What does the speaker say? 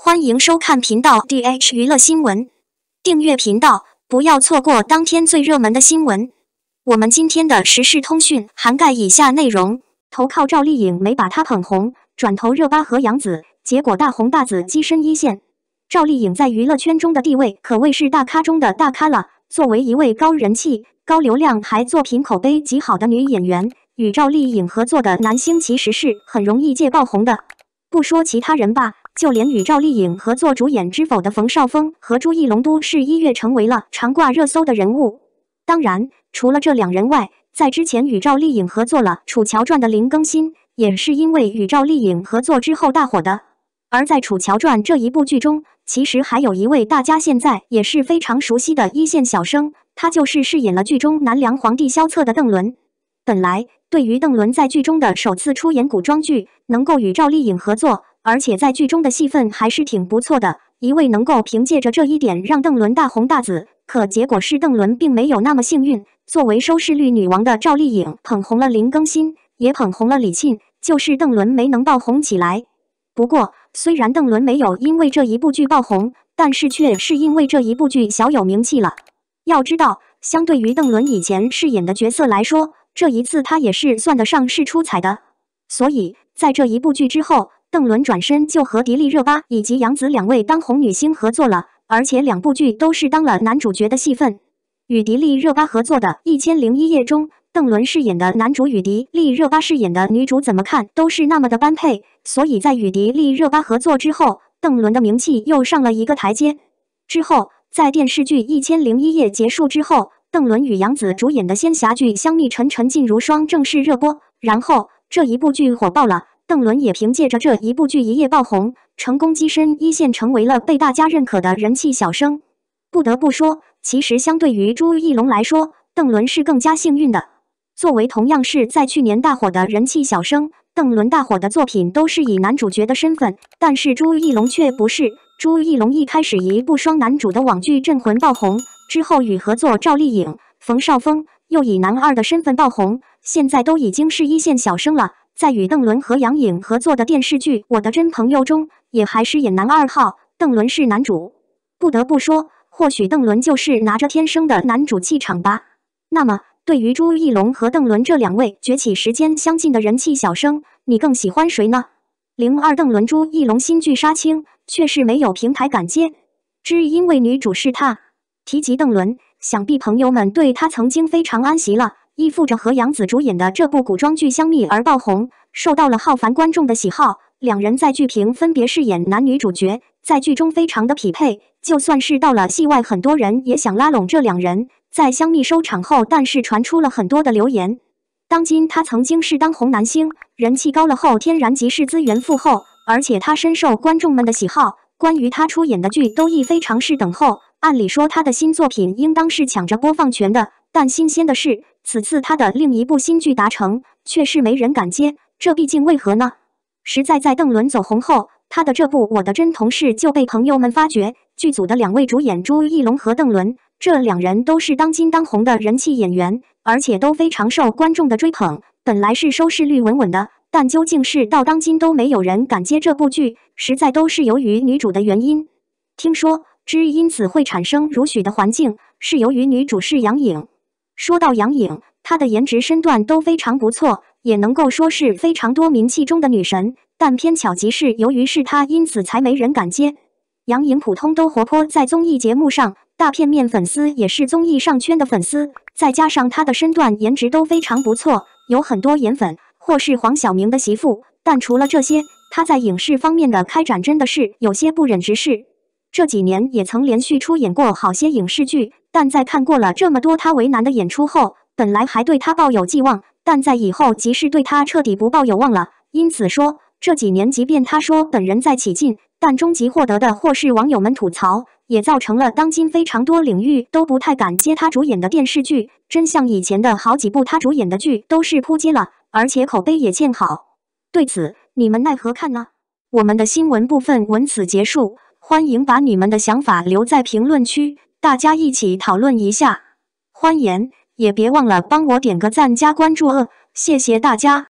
欢迎收看频道 dh 娱乐新闻，订阅频道不要错过当天最热门的新闻。我们今天的时事通讯涵盖以下内容：投靠赵丽颖没把她捧红，转投热巴和杨紫，结果大红大紫跻身一线。赵丽颖在娱乐圈中的地位可谓是大咖中的大咖了。作为一位高人气、高流量还作品口碑极好的女演员，与赵丽颖合作的男星其实是很容易借爆红的。不说其他人吧。就连与赵丽颖合作主演《知否》的冯绍峰和朱一龙，都是一月成为了常挂热搜的人物。当然，除了这两人外，在之前与赵丽颖合作了《楚乔传》的林更新，也是因为与赵丽颖合作之后大火的。而在《楚乔传》这一部剧中，其实还有一位大家现在也是非常熟悉的一线小生，他就是饰演了剧中南梁皇帝萧策的邓伦。本来对于邓伦在剧中的首次出演古装剧，能够与赵丽颖合作。而且在剧中的戏份还是挺不错的，一位能够凭借着这一点让邓伦大红大紫。可结果是邓伦并没有那么幸运。作为收视率女王的赵丽颖捧红了林更新，也捧红了李沁，就是邓伦没能爆红起来。不过，虽然邓伦没有因为这一部剧爆红，但是却是因为这一部剧小有名气了。要知道，相对于邓伦以前饰演的角色来说，这一次他也是算得上是出彩的。所以在这一部剧之后。邓伦转身就和迪丽热巴以及杨紫两位当红女星合作了，而且两部剧都是当了男主角的戏份。与迪丽热巴合作的《一千零一夜》中，邓伦饰演的男主与迪丽热巴饰演的女主怎么看都是那么的般配，所以在与迪丽热巴合作之后，邓伦的名气又上了一个台阶。之后，在电视剧《一千零一夜》结束之后，邓伦与杨紫主演的仙侠剧《香蜜沉沉烬如霜》正式热播，然后这一部剧火爆了。邓伦也凭借着这一部剧一夜爆红，成功跻身一线，成为了被大家认可的人气小生。不得不说，其实相对于朱一龙来说，邓伦是更加幸运的。作为同样是在去年大火的人气小生，邓伦大火的作品都是以男主角的身份，但是朱一龙却不是。朱一龙一开始一部双男主的网剧《镇魂》爆红，之后与合作赵丽颖、冯绍峰，又以男二的身份爆红，现在都已经是一线小生了。在与邓伦和杨颖合作的电视剧《我的真朋友》中，也还是演男二号，邓伦是男主。不得不说，或许邓伦就是拿着天生的男主气场吧。那么，对于朱一龙和邓伦这两位崛起时间相近的人气小生，你更喜欢谁呢？零二邓伦朱一龙新剧杀青，却是没有平台敢接，只因为女主是他。提及邓伦，想必朋友们对他曾经非常安息了。亦附着和杨紫主演的这部古装剧《香蜜》而爆红，受到了浩繁观众的喜好。两人在剧评分别饰演男女主角，在剧中非常的匹配。就算是到了戏外，很多人也想拉拢这两人。在《香蜜》收场后，但是传出了很多的流言。当今他曾经是当红男星，人气高了后，天然即是资源富厚，而且他深受观众们的喜好。关于他出演的剧都亦非常是等候。按理说他的新作品应当是抢着播放权的，但新鲜的是。此次他的另一部新剧达成，却是没人敢接。这毕竟为何呢？实在在邓伦走红后，他的这部《我的真同事》就被朋友们发觉。剧组的两位主演朱一龙和邓伦，这两人都是当今当红的人气演员，而且都非常受观众的追捧。本来是收视率稳稳的，但究竟是到当今都没有人敢接这部剧，实在都是由于女主的原因。听说，之因此会产生如许的环境，是由于女主是杨颖。说到杨颖，她的颜值身段都非常不错，也能够说是非常多名气中的女神。但偏巧即是，由于是她，因此才没人敢接。杨颖普通都活泼，在综艺节目上，大片面粉丝也是综艺上圈的粉丝。再加上她的身段、颜值都非常不错，有很多颜粉，或是黄晓明的媳妇。但除了这些，她在影视方面的开展真的是有些不忍直视。这几年也曾连续出演过好些影视剧，但在看过了这么多他为难的演出后，本来还对他抱有寄望，但在以后即是对他彻底不抱有望了。因此说，这几年即便他说本人再起劲，但终极获得的或是网友们吐槽，也造成了当今非常多领域都不太敢接他主演的电视剧。真像以前的好几部他主演的剧都是扑街了，而且口碑也欠好。对此，你们奈何看呢？我们的新闻部分文此结束。欢迎把你们的想法留在评论区，大家一起讨论一下。欢迎，也别忘了帮我点个赞、加关注哦，谢谢大家。